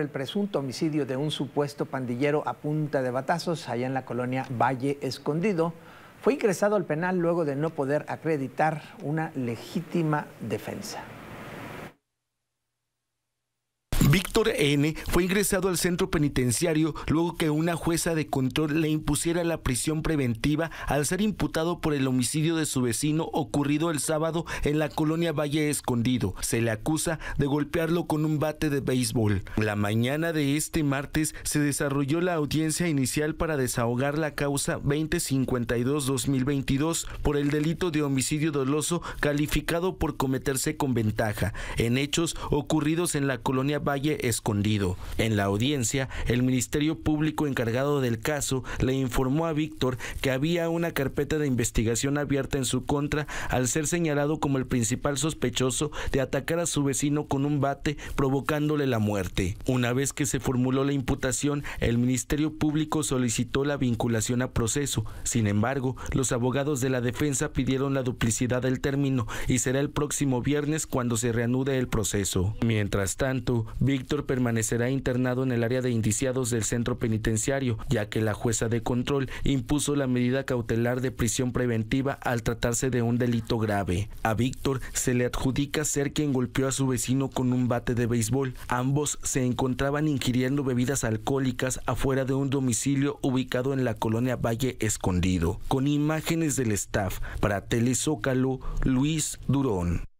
el presunto homicidio de un supuesto pandillero a punta de batazos allá en la colonia Valle Escondido, fue ingresado al penal luego de no poder acreditar una legítima defensa. Víctor N. fue ingresado al centro penitenciario luego que una jueza de control le impusiera la prisión preventiva al ser imputado por el homicidio de su vecino ocurrido el sábado en la colonia Valle Escondido. Se le acusa de golpearlo con un bate de béisbol. La mañana de este martes se desarrolló la audiencia inicial para desahogar la causa 2052-2022 por el delito de homicidio doloso calificado por cometerse con ventaja en hechos ocurridos en la colonia Valle Escondido. En la audiencia, el Ministerio Público encargado del caso le informó a Víctor que había una carpeta de investigación abierta en su contra al ser señalado como el principal sospechoso de atacar a su vecino con un bate provocándole la muerte. Una vez que se formuló la imputación, el Ministerio Público solicitó la vinculación a proceso. Sin embargo, los abogados de la defensa pidieron la duplicidad del término y será el próximo viernes cuando se reanude el proceso. Mientras tanto, Víctor permanecerá internado en el área de indiciados del centro penitenciario, ya que la jueza de control impuso la medida cautelar de prisión preventiva al tratarse de un delito grave. A Víctor se le adjudica ser quien golpeó a su vecino con un bate de béisbol. Ambos se encontraban ingiriendo bebidas alcohólicas afuera de un domicilio ubicado en la colonia Valle Escondido. Con imágenes del staff, para Telezócalo, Luis Durón.